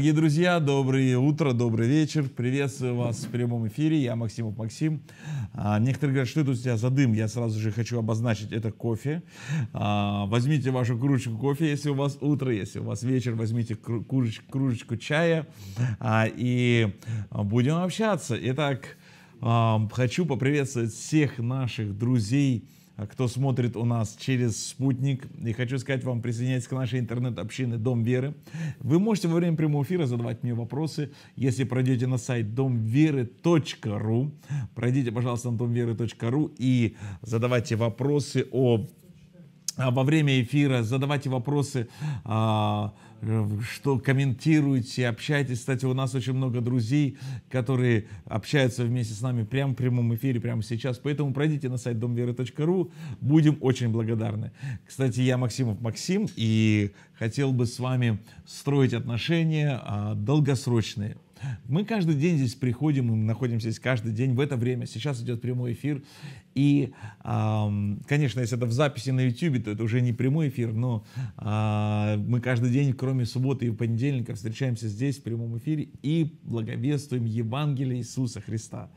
Дорогие друзья, доброе утро, добрый вечер. Приветствую вас в прямом эфире. Я Максимов Максим. А, некоторые говорят, что это у тебя за дым. Я сразу же хочу обозначить, это кофе. А, возьмите вашу кружечку кофе, если у вас утро, если у вас вечер, возьмите кружечку, кружечку чая. А, и будем общаться. Итак, а, хочу поприветствовать всех наших друзей, а кто смотрит у нас через спутник. И хочу сказать вам, присоединяйтесь к нашей интернет-общине «Дом веры». Вы можете во время прямого эфира задавать мне вопросы, если пройдете на сайт домверы.ру. Пройдите, пожалуйста, на домверы.ру и задавайте вопросы о а во время эфира, задавайте вопросы, а, что комментируйте, общайтесь. Кстати, у нас очень много друзей, которые общаются вместе с нами прямо в прямом эфире, прямо сейчас. Поэтому пройдите на сайт домверы.ру, будем очень благодарны. Кстати, я Максимов Максим, и хотел бы с вами строить отношения а, долгосрочные. Мы каждый день здесь приходим, мы находимся здесь каждый день в это время. Сейчас идет прямой эфир, и, конечно, если это в записи на YouTube, то это уже не прямой эфир, но а, мы каждый день, кроме субботы и понедельника, встречаемся здесь в прямом эфире и благовествуем Евангелие Иисуса Христа.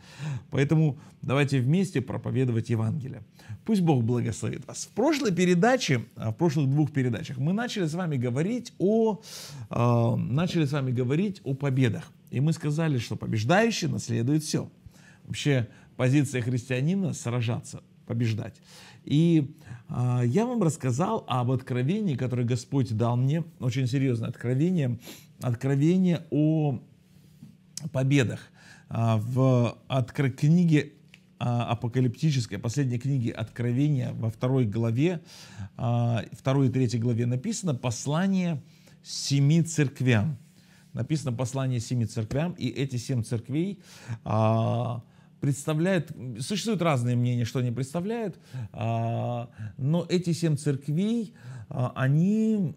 Поэтому давайте вместе проповедовать Евангелие. Пусть Бог благословит вас. В прошлой передаче, а, в прошлых двух передачах мы начали с вами говорить о, а, начали с вами говорить о победах. И мы сказали, что побеждающий наследует все. Вообще, позиция христианина сражаться, побеждать. И э, я вам рассказал об откровении, которое Господь дал мне, очень серьезное откровение, откровение о победах э, в откро- книге а, апокалиптической, последней книге Откровения во второй главе, второй и третьей главе написано послание семи церквям. Написано послание семи церквям, и эти семь церквей представляет, существуют разные мнения, что они представляют, а, но эти семь церквей, а, они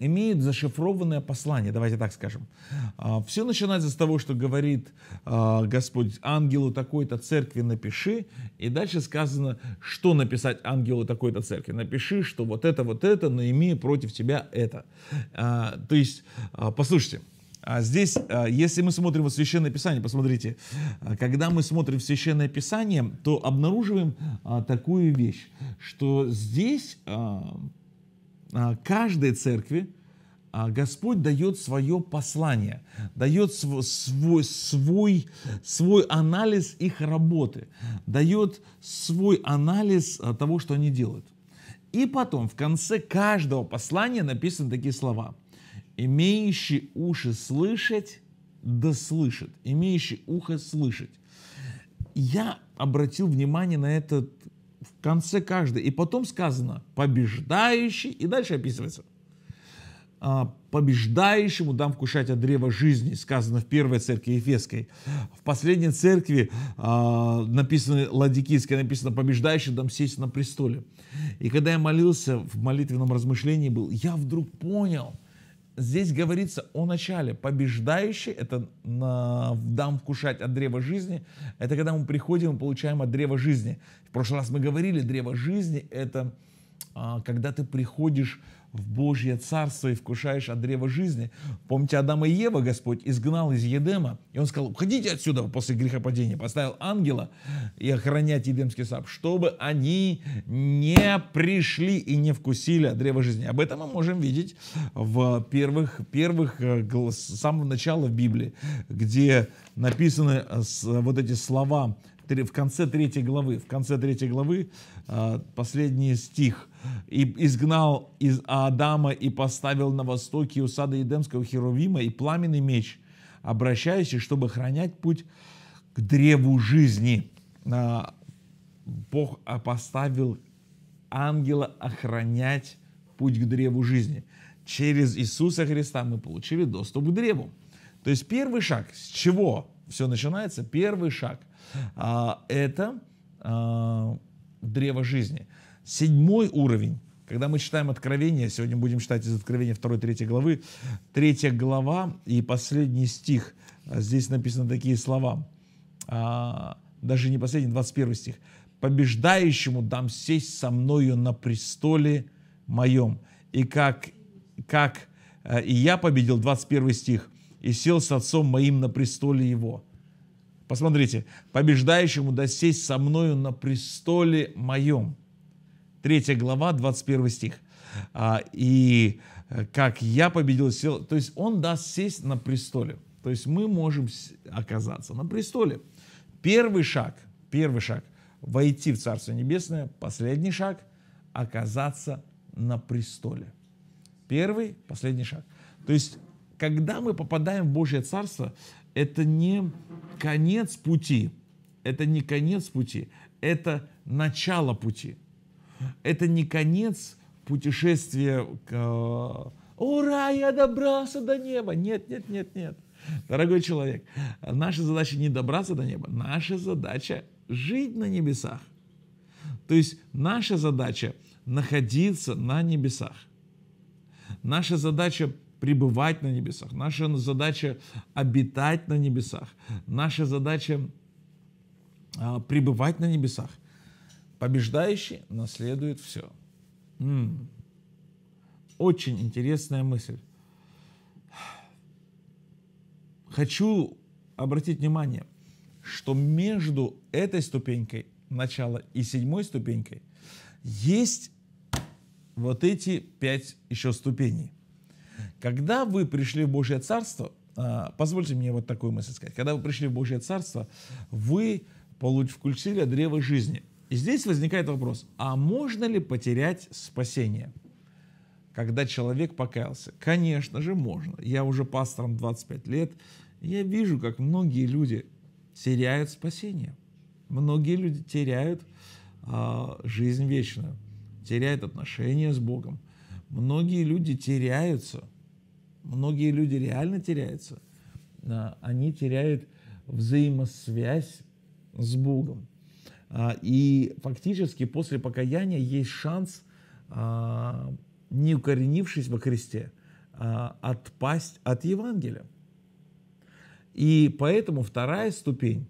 имеют зашифрованное послание, давайте так скажем. А, Все начинается с того, что говорит Господь ангелу такой-то церкви напиши, и дальше сказано, что написать ангелу такой-то церкви. Напиши, что вот это, вот это, но имея против тебя это. То есть, послушайте, а здесь, а, если мы смотрим в Священное Писание, посмотрите, а, когда мы смотрим в Священное Писание, то обнаруживаем а, такую вещь, что здесь каждой церкви Господь дает свое послание, дает свой, свой, свой анализ их работы, дает свой анализ того, что они делают. И потом в конце каждого послания написаны такие слова – Имеющий уши слышать, да слышит. Имеющий ухо слышать. Я обратил внимание на этот в конце каждой. И потом сказано побеждающий, и дальше описывается. А, Побеждающему дам вкушать от древа жизни, сказано в первой церкви Ефесской. В последней церкви а, написано, Ладикийской написано, побеждающий дам сесть на престоле. И когда я молился, в молитвенном размышлении был, я вдруг понял – здесь говорится о начале. Побеждающий — это на, дам вкушать от древа жизни. Это когда мы приходим и получаем от древа жизни. В прошлый раз мы говорили, древо жизни — это а, когда ты приходишь в Божье Царство и вкушаешь от древа жизни. Помните, Адама и Ева Господь изгнал из Едема, и он сказал, уходите отсюда после грехопадения. Поставил ангела и охранять Едемский сад, чтобы они не пришли и не вкусили от древа жизни. Об этом мы можем видеть в первых, первых э, с самого начала в Библии, где написаны э, вот эти слова в конце третьей главы, в конце третьей главы э, последний стих и изгнал из Адама и поставил на востоке у сада Едемского Херувима и пламенный меч, обращаясь, чтобы хранять путь к древу жизни. А, Бог поставил ангела охранять путь к древу жизни. Через Иисуса Христа мы получили доступ к древу. То есть первый шаг, с чего все начинается, первый шаг, а, это а, древо жизни – Седьмой уровень. Когда мы читаем Откровение, сегодня будем читать из Откровения 2-3 главы, 3 глава и последний стих, а, здесь написаны такие слова, а, даже не последний, 21 стих. «Побеждающему дам сесть со мною на престоле моем, и как, как а, и я победил, 21 стих, и сел с отцом моим на престоле его». Посмотрите, «побеждающему да сесть со мною на престоле моем». 3 глава, 21 стих. А, «И э, как я победил силу...» То есть он даст сесть на престоле. То есть мы можем оказаться на престоле. Первый шаг, первый шаг – войти в Царство Небесное. Последний шаг – оказаться на престоле. Первый, последний шаг. То есть, когда мы попадаем в Божье Царство, это не конец пути. Это не конец пути. Это начало пути это не конец путешествия к... Э, Ура, я добрался до неба! Нет, нет, нет, нет. Дорогой человек, наша задача не добраться до неба, наша задача жить на небесах. То есть наша задача находиться на небесах. Наша задача пребывать на небесах. Наша задача обитать на небесах. Наша задача а, пребывать на небесах. Побеждающий наследует все. М-м. Очень интересная мысль. Хочу обратить внимание, что между этой ступенькой начала и седьмой ступенькой есть вот эти пять еще ступеней. Когда вы пришли в Божье Царство, а, позвольте мне вот такую мысль сказать, когда вы пришли в Божье Царство, вы получили включили древо жизни. И здесь возникает вопрос, а можно ли потерять спасение, когда человек покаялся? Конечно же можно. Я уже пастором 25 лет, я вижу, как многие люди теряют спасение. Многие люди теряют э, жизнь вечную, теряют отношения с Богом. Многие люди теряются. Многие люди реально теряются. А, они теряют взаимосвязь с Богом. А, и фактически после покаяния есть шанс, а, не укоренившись во Христе, а, отпасть от Евангелия. И поэтому вторая ступень,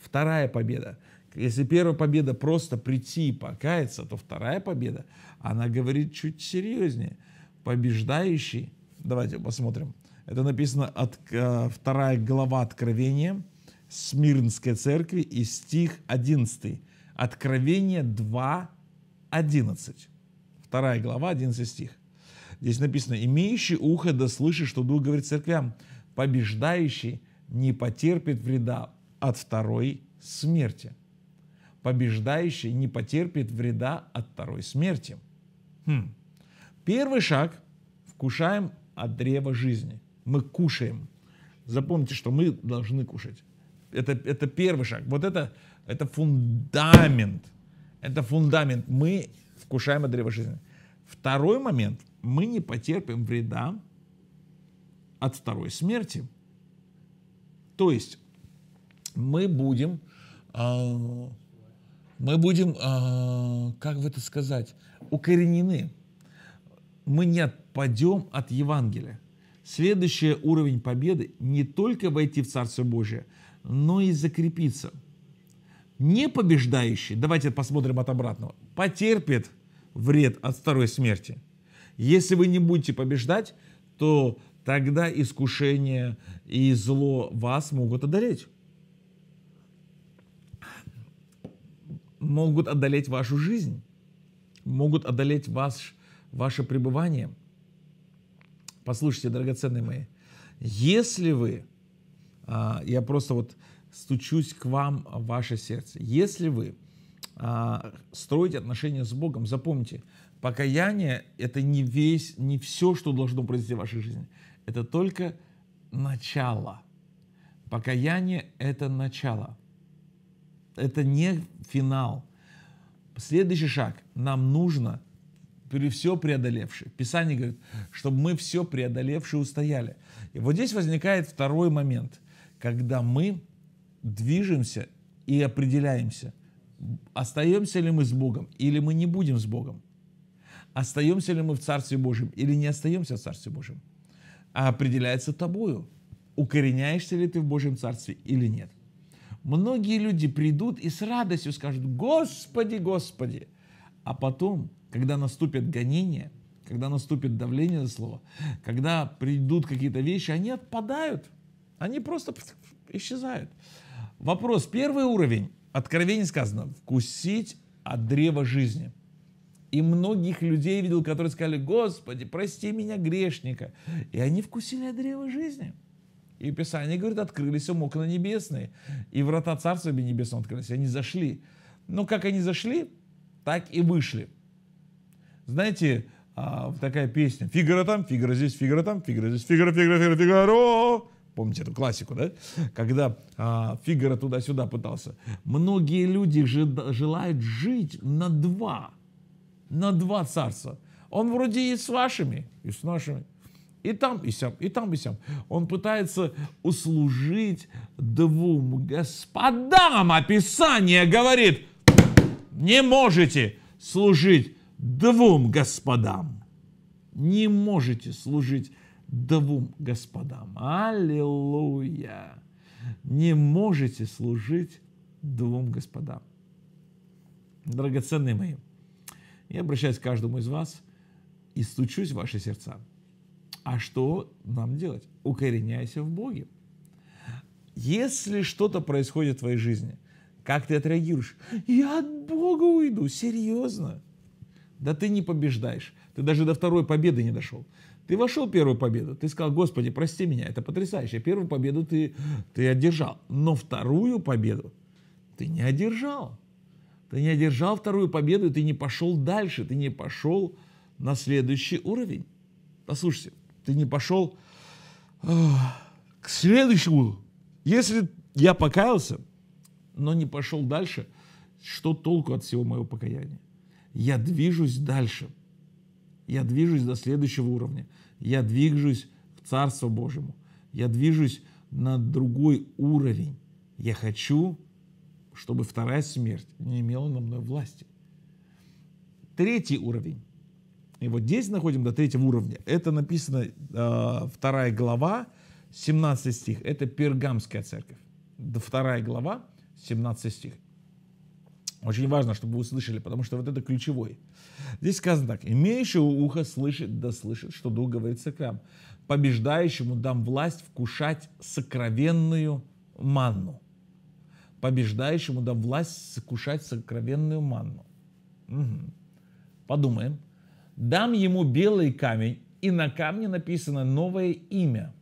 вторая победа, если первая победа просто прийти и покаяться, то вторая победа, она говорит чуть серьезнее. Побеждающий, давайте посмотрим, это написано от, э, вторая глава Откровения – Смирнской церкви и стих 11. Откровение 2, 11. Вторая глава, 11 стих. Здесь написано, имеющий ухо да слышит, что Дух говорит церквям, побеждающий не потерпит вреда от второй смерти. Побеждающий не потерпит вреда от второй смерти. Хм. Первый шаг – вкушаем от древа жизни. Мы кушаем. Запомните, что мы должны кушать это, это первый шаг. Вот это, это фундамент. Это фундамент. Мы вкушаем от древа жизни. Второй момент. Мы не потерпим вреда от второй смерти. То есть мы будем, э, мы будем, э, как бы это сказать, укоренены. Мы не отпадем от Евангелия. Следующий уровень победы не только войти в Царство Божие, но и закрепиться. Не побеждающий, давайте посмотрим от обратного, потерпит вред от второй смерти. Если вы не будете побеждать, то тогда искушение и зло вас могут одолеть. Могут одолеть вашу жизнь, могут одолеть ваш, ваше пребывание. Послушайте, драгоценные мои, если вы а, я просто вот стучусь к вам а, в ваше сердце. Если вы а, строите отношения с Богом, запомните, покаяние — это не весь, не все, что должно произойти в вашей жизни. Это только начало. Покаяние — это начало. Это не финал. Следующий шаг. Нам нужно все преодолевшие. Писание говорит, чтобы мы все преодолевшие устояли. И вот здесь возникает второй момент когда мы движемся и определяемся, остаемся ли мы с Богом или мы не будем с Богом, остаемся ли мы в Царстве Божьем или не остаемся в Царстве Божьем, а определяется тобою, укореняешься ли ты в Божьем Царстве или нет. Многие люди придут и с радостью скажут «Господи, Господи!», а потом, когда наступит гонение, когда наступит давление за слово, когда придут какие-то вещи, они отпадают – они просто исчезают. Вопрос. Первый уровень. Откровение сказано. Вкусить от древа жизни. И многих людей видел, которые сказали, Господи, прости меня, грешника. И они вкусили от древа жизни. И Писание говорит, открылись им окна небесные. И врата Царства Небесного открылись. Они зашли. Но как они зашли, так и вышли. Знаете, а, такая песня. Фигара там, фигара здесь, фигара там, фигара здесь, фигара, фигара, фигара, фигаро помните эту классику, да? Когда а, Фигара туда-сюда пытался. Многие люди желают жить на два, на два царства. Он вроде и с вашими, и с нашими, и там, и сям, и там, и сям. Он пытается услужить двум господам. Описание говорит, не можете служить двум господам. Не можете служить двум господам. Аллилуйя! Не можете служить двум господам. Драгоценные мои, я обращаюсь к каждому из вас и стучусь в ваши сердца. А что нам делать? Укореняйся в Боге. Если что-то происходит в твоей жизни, как ты отреагируешь? Я от Бога уйду, серьезно. Да ты не побеждаешь. Ты даже до второй победы не дошел. Ты вошел в первую победу, ты сказал, Господи, прости меня, это потрясающе. Первую победу ты, ты одержал, но вторую победу ты не одержал. Ты не одержал вторую победу, ты не пошел дальше, ты не пошел на следующий уровень. Послушайте, ты не пошел к следующему. Если я покаялся, но не пошел дальше, что толку от всего моего покаяния? Я движусь дальше – я движусь до следующего уровня. Я движусь к Царству Божьему. Я движусь на другой уровень. Я хочу, чтобы вторая смерть не имела на мной власти. Третий уровень. И вот здесь находим до третьего уровня. Это написано э, вторая глава, 17 стих. Это пергамская церковь. Вторая глава, 17 стих. Очень важно, чтобы вы услышали, потому что вот это ключевой. Здесь сказано так. «Имеющий ухо слышит, да слышит, что Дух говорит церквям. Побеждающему дам власть вкушать сокровенную манну». Побеждающему дам власть вкушать сокровенную манну. Угу. Подумаем. «Дам ему белый камень, и на камне написано новое имя».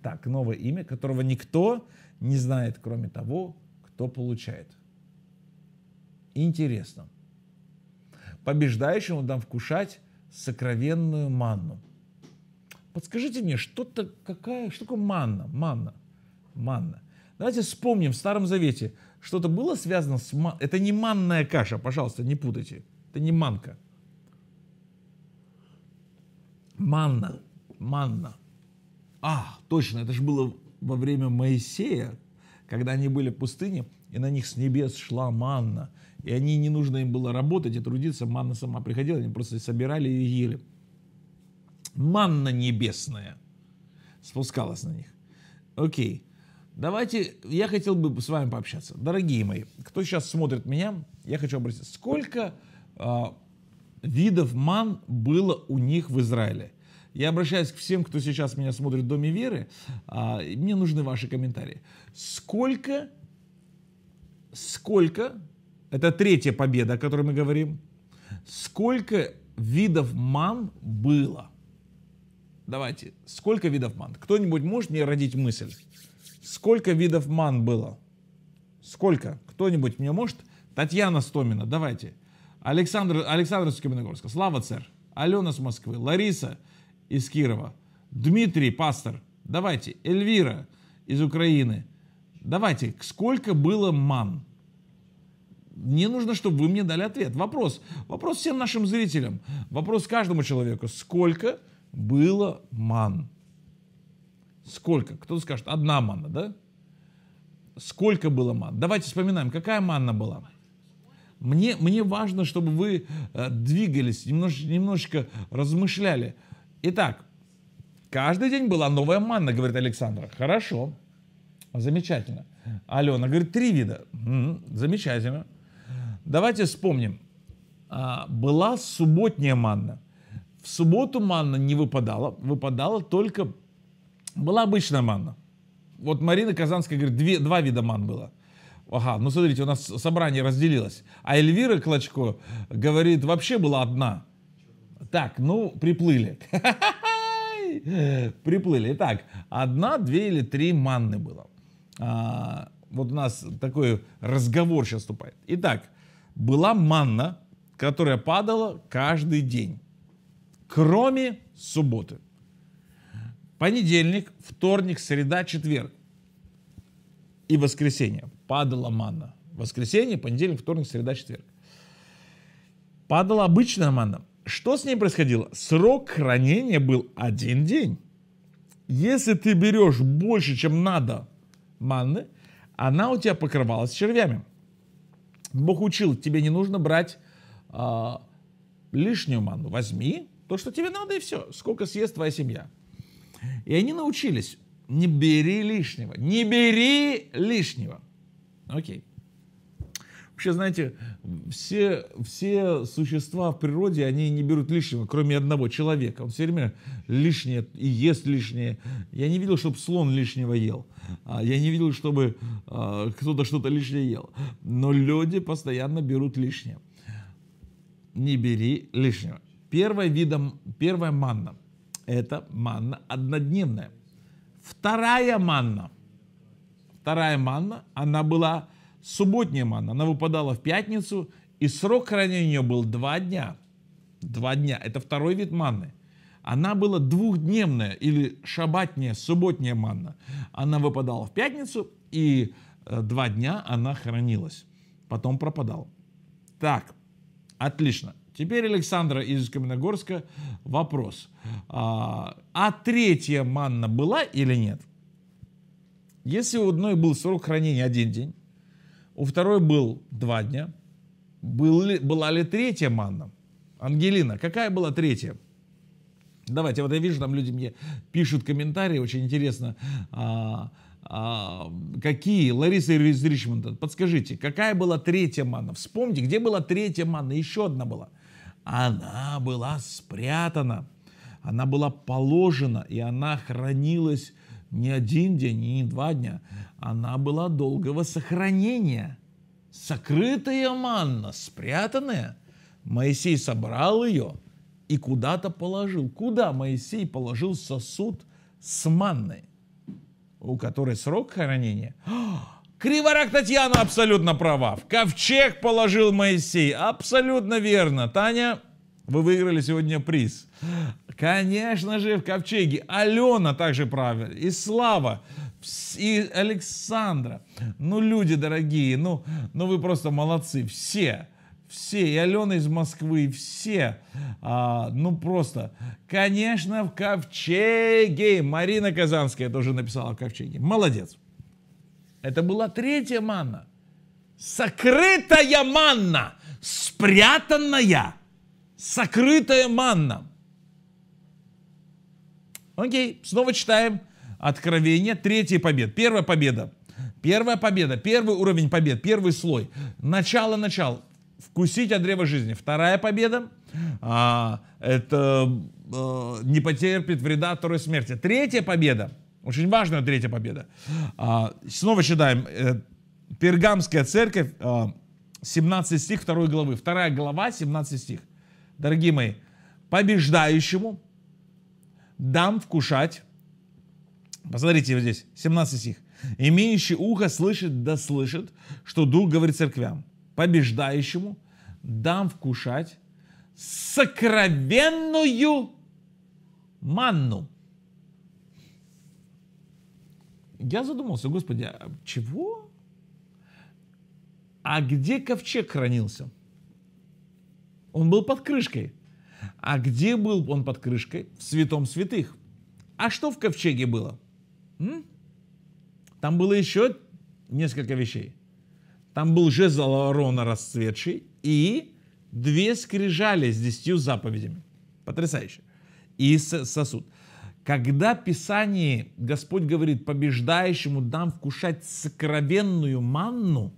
Так, новое имя, которого никто не знает, кроме того, кто получает. Интересно. Побеждающему дам вкушать сокровенную манну. Подскажите мне, что-то какая, что такое манна? Манна. Манна. Давайте вспомним в Старом Завете, что-то было связано с... Ман... Это не манная каша, пожалуйста, не путайте. Это не манка. Манна. Манна. А, точно, это же было во время Моисея, когда они были в пустыне, и на них с небес шла манна. И они, не нужно им было работать и трудиться, манна сама приходила, они просто собирали и ели. Манна небесная спускалась на них. Окей. Давайте, я хотел бы с вами пообщаться. Дорогие мои, кто сейчас смотрит меня, я хочу обратиться. Сколько э, видов ман было у них в Израиле? Я обращаюсь к всем, кто сейчас меня смотрит в Доме Веры. Э, мне нужны ваши комментарии. Сколько, сколько это третья победа, о которой мы говорим. Сколько видов ман было? Давайте, сколько видов ман? Кто-нибудь может мне родить мысль? Сколько видов ман было? Сколько? Кто-нибудь мне может? Татьяна Стомина, давайте. Александр, Александр Скобиногорска, Слава Цер, Алена с Москвы, Лариса из Кирова, Дмитрий Пастор, давайте, Эльвира из Украины. Давайте, сколько было ман? Мне нужно, чтобы вы мне дали ответ. Вопрос. Вопрос всем нашим зрителям. Вопрос каждому человеку. Сколько было ман? Сколько? Кто-то скажет, одна манна, да? Сколько было ман? Давайте вспоминаем, какая манна была? Мне, мне важно, чтобы вы э, двигались, немнож, немножечко размышляли. Итак, каждый день была новая манна, говорит Александра. Хорошо, замечательно. Алена говорит, три вида. М-м, замечательно. Давайте вспомним. А, была субботняя манна. В субботу манна не выпадала. Выпадала только... Была обычная манна. Вот Марина Казанская говорит, две, два вида ман было. Ага, ну смотрите, у нас собрание разделилось. А Эльвира Клочко говорит, вообще была одна. Так, ну, приплыли. Приплыли. Итак, одна, две или три манны было. А, вот у нас такой разговор сейчас вступает. Итак, была манна, которая падала каждый день, кроме субботы. Понедельник, вторник, среда, четверг и воскресенье падала манна. Воскресенье, понедельник, вторник, среда, четверг. Падала обычная манна. Что с ней происходило? Срок хранения был один день. Если ты берешь больше, чем надо манны, она у тебя покрывалась червями. Бог учил, тебе не нужно брать а, лишнюю ману. Возьми то, что тебе надо, и все. Сколько съест твоя семья. И они научились. Не бери лишнего. Не бери лишнего. Окей. Вообще, знаете, все, все существа в природе, они не берут лишнего, кроме одного человека. Он все время лишнее и ест лишнее. Я не видел, чтобы слон лишнего ел. А, я не видел, чтобы а, кто-то что-то лишнее ел. Но люди постоянно берут лишнее. Не бери лишнего. Первый видом, первая манна – это манна однодневная. Вторая манна, вторая манна, она была субботняя манна. Она выпадала в пятницу, и срок хранения был два дня. Два дня. Это второй вид манны. Она была двухдневная или шабатняя, субботняя манна. Она выпадала в пятницу, и э, два дня она хранилась. Потом пропадала. Так, отлично. Теперь Александра из Каменогорска вопрос. А, а третья манна была или нет? Если у одной был срок хранения один день, у второй был два дня. Был ли, была ли третья манна? Ангелина, какая была третья? Давайте, вот я вижу, там люди мне пишут комментарии, очень интересно. А, а, какие? Лариса из Ричмонда, подскажите, какая была третья манна? Вспомните, где была третья манна? Еще одна была. Она была спрятана, она была положена, и она хранилась не один день не два дня. Она была долгого сохранения. Сокрытая манна, спрятанная. Моисей собрал ее и куда-то положил. Куда Моисей положил сосуд с манной, у которой срок хранения? Криворак Татьяна абсолютно права. В ковчег положил Моисей. Абсолютно верно. Таня, вы выиграли сегодня приз. Конечно же, в Ковчеге. Алена также правильно. И Слава, и Александра. Ну, люди дорогие, ну, ну вы просто молодцы. Все все, и Алена из Москвы, все, а, ну просто, конечно, в Ковчеге, Марина Казанская тоже написала в Ковчеге, молодец. Это была третья манна, сокрытая манна, спрятанная, сокрытая манна. Окей, снова читаем. Откровение, третья победа. Первая победа. Первая победа, первый уровень побед, первый слой. Начало, начало. Вкусить от древа жизни. Вторая победа. А, это а, не потерпит вреда второй смерти. Третья победа. Очень важная третья победа. А, снова читаем. Э, Пергамская церковь, 17 а, стих 2 главы. Вторая глава, 17 стих. Дорогие мои, побеждающему дам вкушать. Посмотрите вот здесь, 17 стих. «Имеющий ухо слышит да слышит, что Дух говорит церквям, побеждающему дам вкушать сокровенную манну». Я задумался, Господи, а чего? А где ковчег хранился? Он был под крышкой. А где был он под крышкой? В святом святых. А что в ковчеге было? М? Там было еще несколько вещей. Там был жезл Аарона расцветший и две скрижали с десятью заповедями. Потрясающе. И сосуд. Когда Писание Господь говорит, побеждающему дам вкушать сокровенную манну,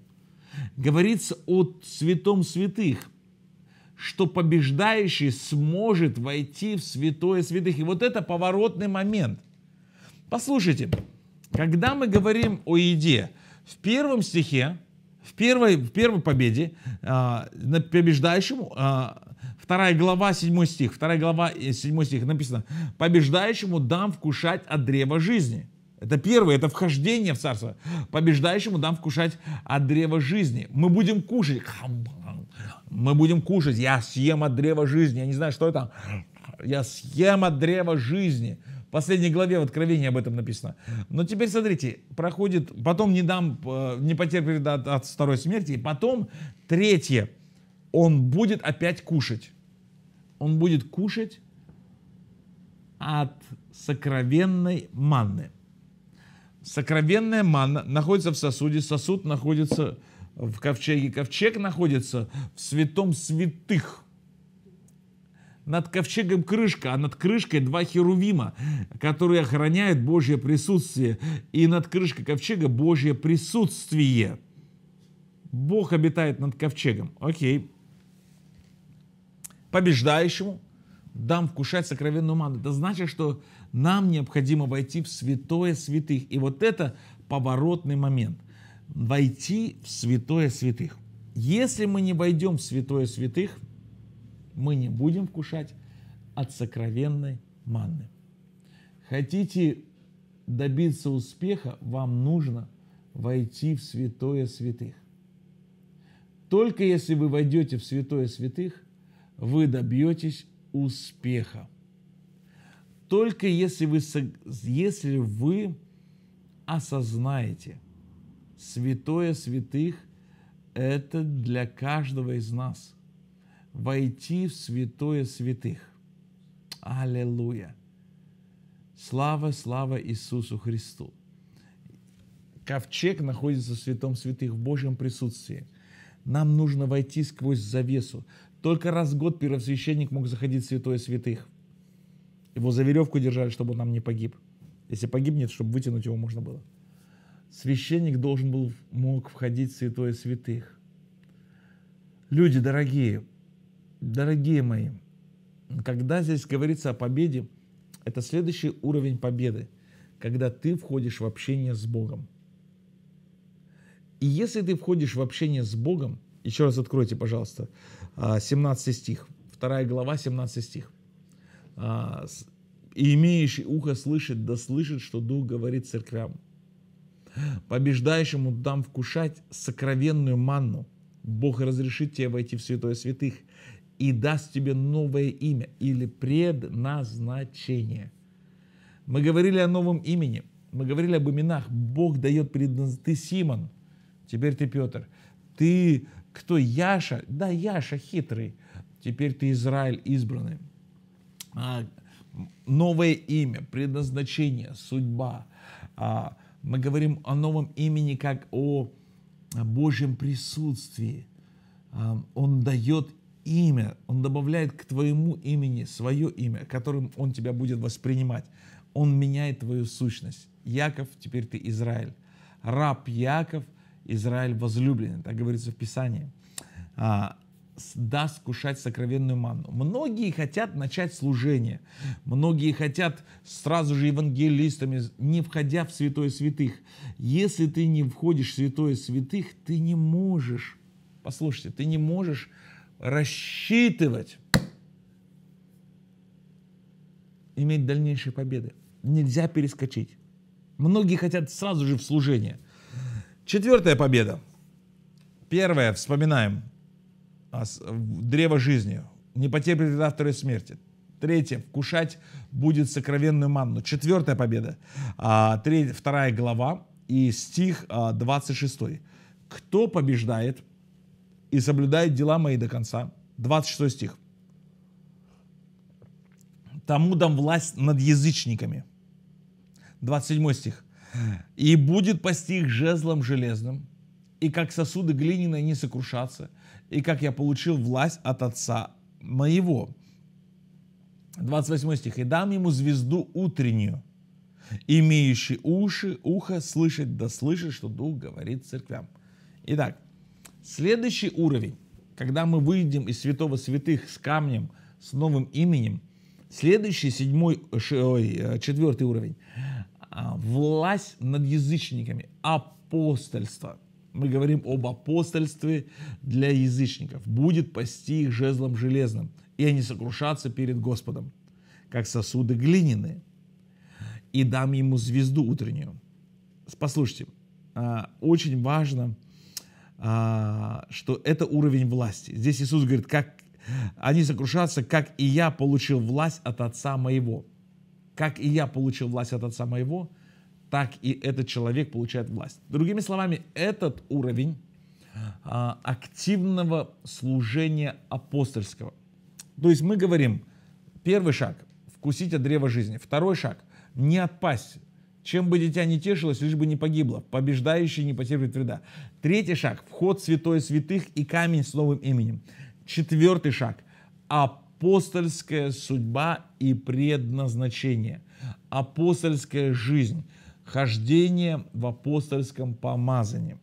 говорится о святом святых – что побеждающий сможет войти в святое святых. И вот это поворотный момент. Послушайте, когда мы говорим о еде, в первом стихе, в первой, в первой победе а, на побеждающему, а, вторая глава, 7 стих, вторая глава, 7 стих написано, побеждающему дам вкушать от древа жизни. Это первое, это вхождение в царство. Побеждающему дам вкушать от древа жизни. Мы будем кушать. Мы будем кушать. Я съем от древа жизни. Я не знаю, что это. Я съем от древа жизни. В последней главе в Откровении об этом написано. Но теперь смотрите, проходит, потом не дам, э, не потерпит от, от второй смерти, и потом третье, он будет опять кушать. Он будет кушать от сокровенной манны. Сокровенная манна находится в сосуде, сосуд находится в ковчеге ковчег находится в святом святых. Над ковчегом крышка, а над крышкой два херувима, которые охраняют Божье присутствие. И над крышкой ковчега Божье присутствие. Бог обитает над ковчегом. Окей. Побеждающему дам вкушать сокровенную ману. Это значит, что нам необходимо войти в святое святых. И вот это поворотный момент войти в святое святых. Если мы не войдем в святое святых, мы не будем вкушать от сокровенной манны. Хотите добиться успеха, вам нужно войти в святое святых. Только если вы войдете в святое святых, вы добьетесь успеха. Только если вы, если вы осознаете – святое святых – это для каждого из нас. Войти в святое святых. Аллилуйя! Слава, слава Иисусу Христу! Ковчег находится в святом святых, в Божьем присутствии. Нам нужно войти сквозь завесу. Только раз в год первосвященник мог заходить в святое святых. Его за веревку держали, чтобы он нам не погиб. Если погибнет, чтобы вытянуть его можно было священник должен был, мог входить в святое святых. Люди дорогие, дорогие мои, когда здесь говорится о победе, это следующий уровень победы, когда ты входишь в общение с Богом. И если ты входишь в общение с Богом, еще раз откройте, пожалуйста, 17 а, стих, 2 глава, 17 стих. А, «И имеющий ухо слышит, да слышит, что Дух говорит церквям». Побеждающему дам вкушать сокровенную манну. Бог разрешит тебе войти в святое святых и даст тебе новое имя или предназначение. Мы говорили о новом имени, мы говорили об именах. Бог дает предназначение. Ты Симон, теперь ты Петр. Ты кто? Яша? Да, Яша хитрый. Теперь ты Израиль избранный. А, новое имя, предназначение, судьба. А, мы говорим о новом имени как о Божьем присутствии. А, он дает имя, он добавляет к твоему имени свое имя, которым он тебя будет воспринимать. Он меняет твою сущность. Яков, теперь ты Израиль. Раб Яков, Израиль возлюбленный, так говорится в Писании. А, даст кушать сокровенную манну. Многие хотят начать служение. Многие хотят сразу же евангелистами, не входя в святое святых. Если ты не входишь в святое святых, ты не можешь, послушайте, ты не можешь рассчитывать иметь дальнейшие победы. Нельзя перескочить. Многие хотят сразу же в служение. Четвертая победа. Первое, вспоминаем, а древо жизни, не потерпит вреда смерти. Третье, вкушать будет сокровенную манну. Четвертая победа, а, треть, вторая глава и стих а, 26. Кто побеждает и соблюдает дела мои до конца? 26 стих. Тому дам власть над язычниками. 27 стих. И будет постиг жезлом железным, и как сосуды глиняные не сокрушатся, и как я получил власть от Отца моего». 28 стих. «И дам ему звезду утреннюю, имеющий уши, ухо слышать, да слышит, что Дух говорит церквям». Итак, следующий уровень, когда мы выйдем из святого святых с камнем, с новым именем, следующий, седьмой, ой, э, четвертый уровень, а, власть над язычниками, апостольство – мы говорим об апостольстве для язычников. Будет пасти их жезлом железным, и они сокрушатся перед Господом, как сосуды глиняные, и дам ему звезду утреннюю. Послушайте, а, очень важно, а, что это уровень власти. Здесь Иисус говорит, как они сокрушатся, как и я получил власть от Отца моего. Как и я получил власть от Отца моего – так и этот человек получает власть. Другими словами, этот уровень а, активного служения апостольского. То есть мы говорим, первый шаг – вкусите древо жизни. Второй шаг – не отпасть. Чем бы дитя не тешилось, лишь бы не погибло. Побеждающий не потерпит вреда. Третий шаг – вход святой святых и камень с новым именем. Четвертый шаг – апостольская судьба и предназначение. Апостольская жизнь – хождение в апостольском помазании,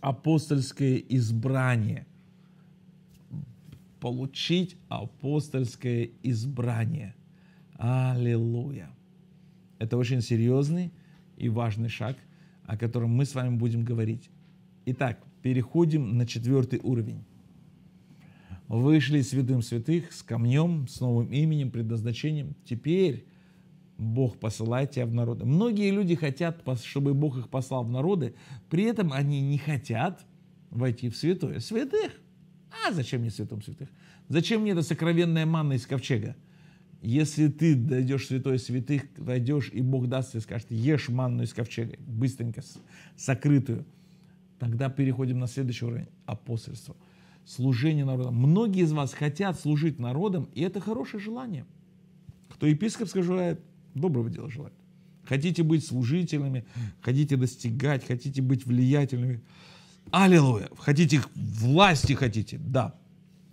апостольское избрание, получить апостольское избрание. Аллилуйя! Это очень серьезный и важный шаг, о котором мы с вами будем говорить. Итак, переходим на четвертый уровень. Вышли святым святых с камнем, с новым именем, предназначением. Теперь Бог посылает тебя в народы. Многие люди хотят, чтобы Бог их послал в народы, при этом они не хотят войти в святое. Святых? А зачем мне святом святых? Зачем мне эта сокровенная манна из ковчега? Если ты дойдешь в святой святых, дойдешь, и Бог даст тебе, скажет, ешь манну из ковчега, быстренько, сокрытую. Тогда переходим на следующий уровень – апостольство. Служение народам. Многие из вас хотят служить народам, и это хорошее желание. Кто епископ желает, Доброго дела желают. Хотите быть служителями, хотите достигать, хотите быть влиятельными. Аллилуйя! Хотите власти, хотите, да.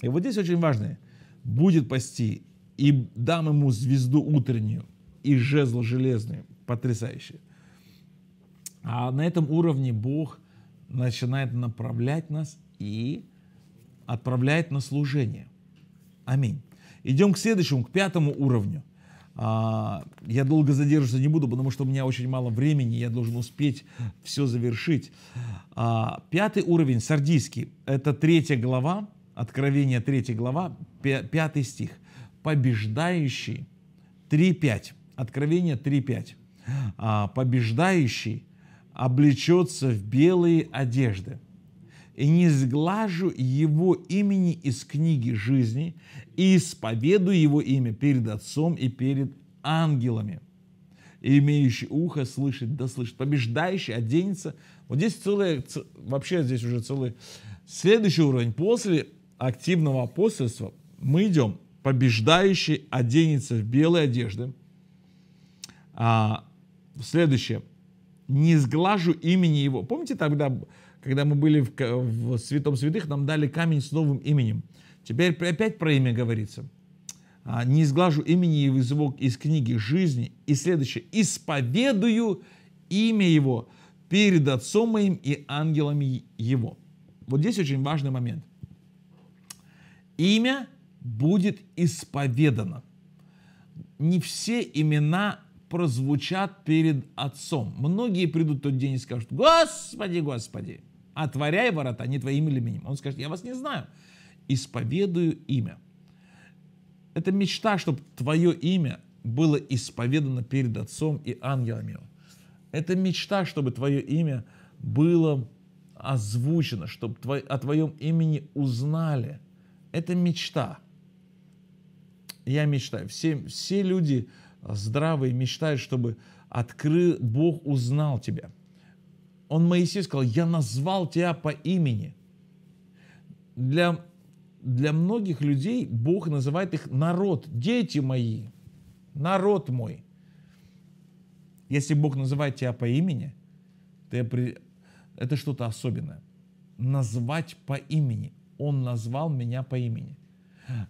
И вот здесь очень важное. Будет пасти, и дам ему звезду утреннюю, и жезл железный. потрясающий. А на этом уровне Бог начинает направлять нас и отправляет на служение. Аминь. Идем к следующему, к пятому уровню. А, я долго задерживаться не буду, потому что у меня очень мало времени, я должен успеть все завершить. А, пятый уровень, сардийский, это третья глава, Откровение третья глава, пятый стих. Побеждающий 3.5. Откровение 3.5. А, побеждающий облечется в белые одежды и не сглажу его имени из книги жизни и исповедую его имя перед Отцом и перед ангелами. И имеющий ухо слышит, да слышит, побеждающий оденется. Вот здесь целый, вообще здесь уже целый следующий уровень. После активного апостольства мы идем. Побеждающий оденется в белой одежды. А, следующее. Не сглажу имени его. Помните тогда когда мы были в, в Святом Святых, нам дали камень с новым именем. Теперь опять про имя говорится. А, «Не изглажу имени его из книги жизни». И следующее. «Исповедую имя его перед Отцом моим и ангелами его». Вот здесь очень важный момент. Имя будет исповедано. Не все имена прозвучат перед Отцом. Многие придут тот день и скажут, Господи, Господи. Отворяй ворота не твоим именем. Он скажет, я вас не знаю. Исповедую имя. Это мечта, чтобы твое имя было исповедано перед Отцом и ангелами. Это мечта, чтобы твое имя было озвучено, чтобы о твоем имени узнали. Это мечта. Я мечтаю. Все, все люди здравые мечтают, чтобы откры, Бог узнал тебя он Моисею сказал, я назвал тебя по имени. Для, для многих людей Бог называет их народ, дети мои, народ мой. Если Бог называет тебя по имени, ты это что-то особенное. Назвать по имени. Он назвал меня по имени.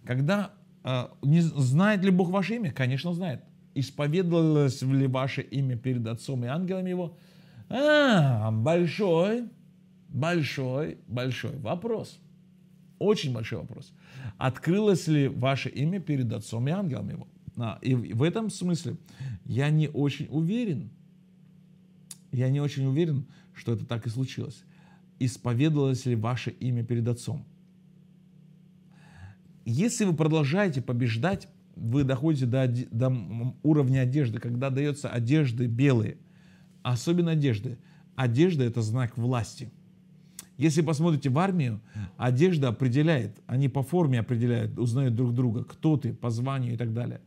Когда э, не, знает ли Бог ваше имя? Конечно, знает. Исповедовалось ли ваше имя перед Отцом и Ангелами Его? А, большой, большой, большой вопрос. Очень большой вопрос. Открылось ли ваше имя перед отцом и ангелом его? А, и в этом смысле я не очень уверен, я не очень уверен, что это так и случилось. Исповедовалось ли ваше имя перед отцом? Если вы продолжаете побеждать, вы доходите до, до уровня одежды, когда дается одежды белые – особенно одежды. Одежда – это знак власти. Если посмотрите в армию, одежда определяет, они по форме определяют, узнают друг друга, кто ты, по званию и так далее.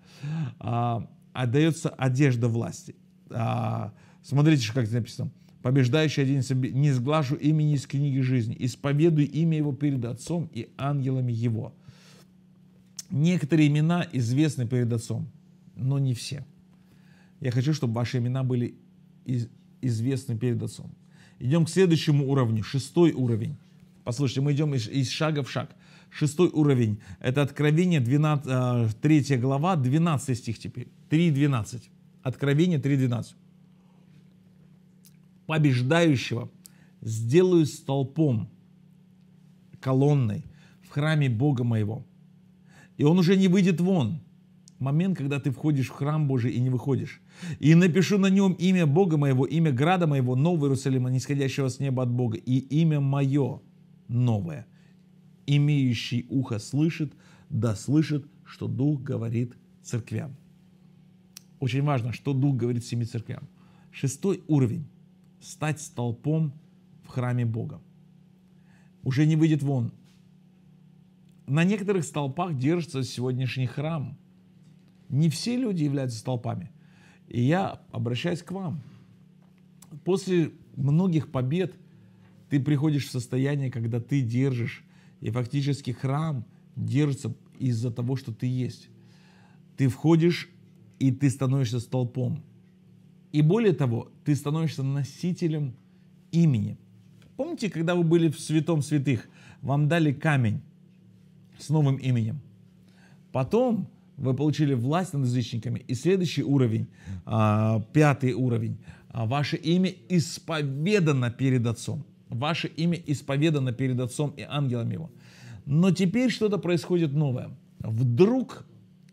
А, отдается одежда власти. А, смотрите, как здесь написано. Побеждающий один себе, не сглажу имени из книги жизни, исповедую имя его перед отцом и ангелами его. Некоторые имена известны перед отцом, но не все. Я хочу, чтобы ваши имена были известны перед Отцом. Идем к следующему уровню, шестой уровень. Послушайте, мы идем из, из шага в шаг. Шестой уровень – это Откровение, 12, 3 э, глава, 12 стих теперь, 3.12. Откровение 3.12. «Побеждающего сделаю столпом, колонной в храме Бога моего, и он уже не выйдет вон, момент, когда ты входишь в храм Божий и не выходишь. И напишу на нем имя Бога моего, имя града моего, нового Иерусалима, нисходящего с неба от Бога, и имя мое новое. Имеющий ухо слышит, да слышит, что Дух говорит церквям. Очень важно, что Дух говорит семи церквям. Шестой уровень – стать столпом в храме Бога. Уже не выйдет вон. На некоторых столпах держится сегодняшний храм – не все люди являются толпами. И я обращаюсь к вам. После многих побед ты приходишь в состояние, когда ты держишь, и фактически храм держится из-за того, что ты есть. Ты входишь, и ты становишься столпом. И более того, ты становишься носителем имени. Помните, когда вы были в святом святых, вам дали камень с новым именем. Потом вы получили власть над язычниками. И следующий уровень, а, пятый уровень, а, ваше имя исповедано перед Отцом. Ваше имя исповедано перед Отцом и ангелами Его. Но теперь что-то происходит новое. Вдруг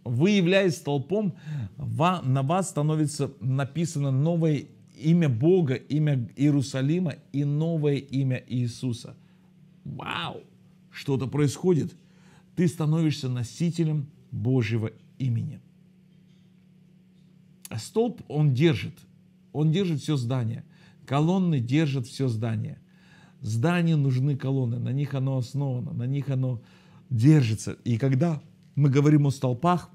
вы являясь толпом, на вас становится написано новое имя Бога, имя Иерусалима и новое имя Иисуса. Вау! Что-то происходит. Ты становишься носителем Божьего имени. А столб он держит, он держит все здание. Колонны держат все здание. Зданию нужны колонны, на них оно основано, на них оно держится. И когда мы говорим о столпах,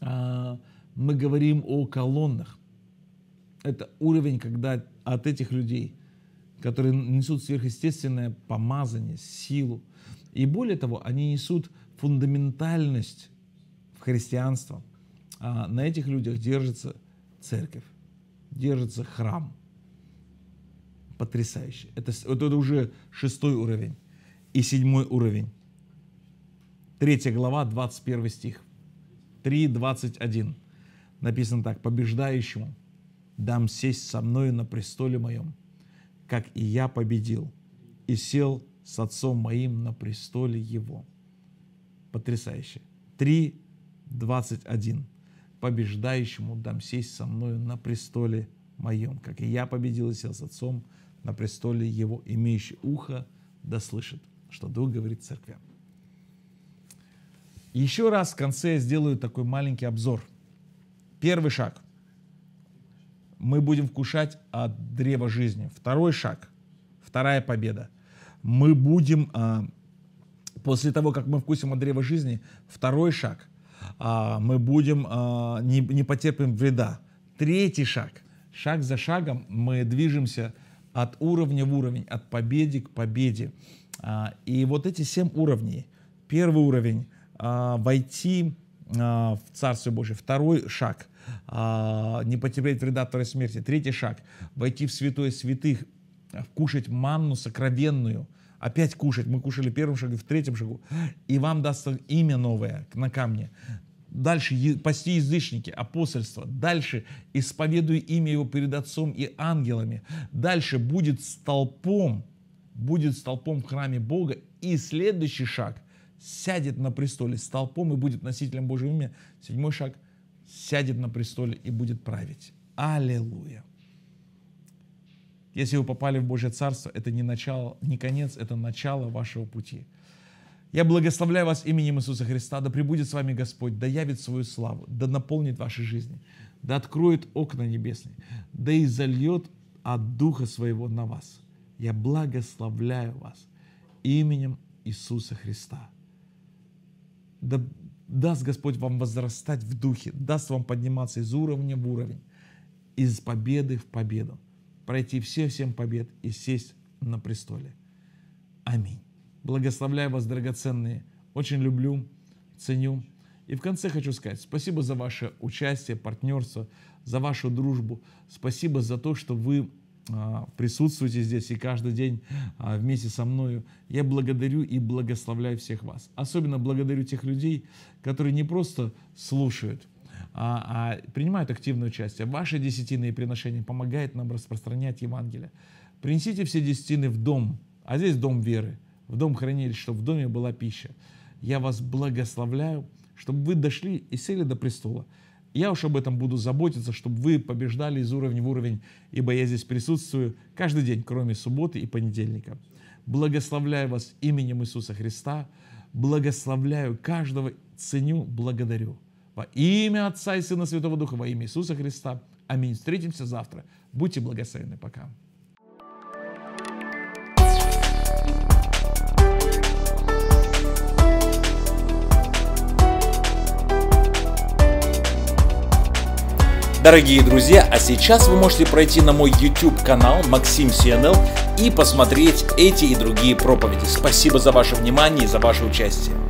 а, мы говорим о колоннах. Это уровень, когда от этих людей, которые несут сверхъестественное помазание, силу, и более того, они несут фундаментальность в христианство, а на этих людях держится церковь, держится храм. Потрясающе. Это, вот это уже шестой уровень и седьмой уровень. Третья глава, 21 стих. 3.21. Написано так. «Побеждающему дам сесть со мною на престоле моем, как и я победил, и сел с отцом моим на престоле его». Потрясающе. 3.21. Побеждающему дам сесть со мною на престоле моем, как и я победил и сел с отцом на престоле его, имеющий ухо, да слышит, что Дух говорит церкви. Еще раз в конце я сделаю такой маленький обзор. Первый шаг. Мы будем вкушать от древа жизни. Второй шаг. Вторая победа. Мы будем а, После того, как мы вкусим от древа жизни, второй шаг, а, мы будем, а, не, не потерпим вреда. Третий шаг, шаг за шагом мы движемся от уровня в уровень, от победы к победе. А, и вот эти семь уровней. Первый уровень – войти в Царство Божие. Второй шаг – не потерпеть вреда второй смерти. Третий шаг – войти в святое святых, вкушать манну сокровенную – опять кушать. Мы кушали первым шагу, в третьем шагу. И вам дастся имя новое на камне. Дальше пасти язычники, апостольство. Дальше исповедуй имя его перед отцом и ангелами. Дальше будет столпом, будет столпом в храме Бога. И следующий шаг сядет на престоле столпом и будет носителем Божьего имя. Седьмой шаг сядет на престоле и будет править. Аллилуйя. Если вы попали в Божье Царство, это не начало, не конец, это начало вашего пути. Я благословляю вас именем Иисуса Христа, да пребудет с вами Господь, да явит свою славу, да наполнит ваши жизни, да откроет окна небесные, да и зальет от Духа Своего на вас. Я благословляю вас именем Иисуса Христа. Да даст Господь вам возрастать в духе, даст вам подниматься из уровня в уровень, из победы в победу пройти все семь побед и сесть на престоле. Аминь. Благословляю вас, драгоценные. Очень люблю, ценю. И в конце хочу сказать спасибо за ваше участие, партнерство, за вашу дружбу. Спасибо за то, что вы а, присутствуете здесь и каждый день а, вместе со мною. Я благодарю и благословляю всех вас. Особенно благодарю тех людей, которые не просто слушают, а, а принимают активное участие. Ваши десятины и приношения помогают нам распространять Евангелие. Принесите все десятины в дом, а здесь дом веры, в дом хранилища, чтобы в доме была пища. Я вас благословляю, чтобы вы дошли и сели до престола. Я уж об этом буду заботиться, чтобы вы побеждали из уровня в уровень, ибо я здесь присутствую каждый день, кроме субботы и понедельника. Благословляю вас именем Иисуса Христа, благословляю каждого, ценю, благодарю. Во имя Отца и Сына Святого Духа, во имя Иисуса Христа. Аминь. Встретимся завтра. Будьте благословенны. Пока. Дорогие друзья, а сейчас вы можете пройти на мой YouTube канал Максим CNL и посмотреть эти и другие проповеди. Спасибо за ваше внимание и за ваше участие.